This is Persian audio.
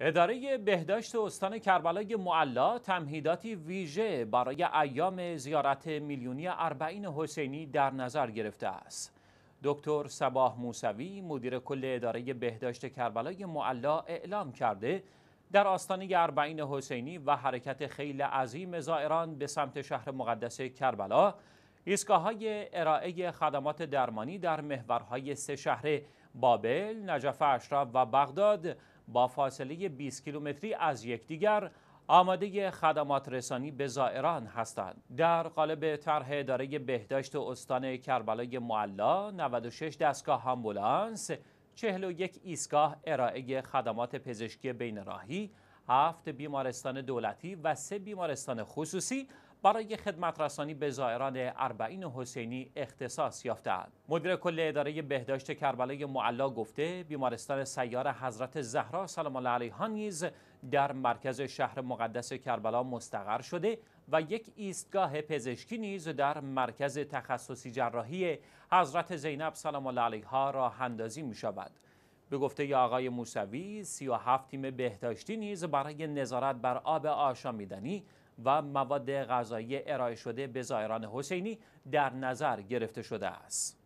اداره بهداشت استان کربلای معلا تمهیداتی ویژه برای ایام زیارت میلیونی اربعین حسینی در نظر گرفته است. دکتر سباه موسوی مدیر کل اداره بهداشت کربلای معلا اعلام کرده در آستانه اربعین حسینی و حرکت خیلی عظیم زائران به سمت شهر مقدس کربلا ایستگاه ارائه خدمات درمانی در محورهای سه شهر بابل، نجف اشراف و بغداد با فاصله 20 کیلومتری از یکدیگر آماده خدمات رسانی به زائران هستند. در قالب طرح اداره بهداشت استان کربلای معلا 96 دستگاه آمبولانس 41 ایستگاه ارائه خدمات پزشکی بین راهی، هفت بیمارستان دولتی و سه بیمارستان خصوصی برای خدمت رسانی به زائران اربعین حسینی اختصاص یافتهاند. مدیر کل اداره بهداشت کربلای معلا گفته بیمارستان سیار حضرت زهرا سلام الله علیها نیز در مرکز شهر مقدس کربلا مستقر شده و یک ایستگاه پزشکی نیز در مرکز تخصصی جراحی حضرت زینب سلام الله علیها راه اندازی می شود. به گفته آقای موسوی 37 تیم بهداشتی نیز برای نظارت بر آب آشامیدنی و مواد غذایی ارائه شده به زایران حسینی در نظر گرفته شده است.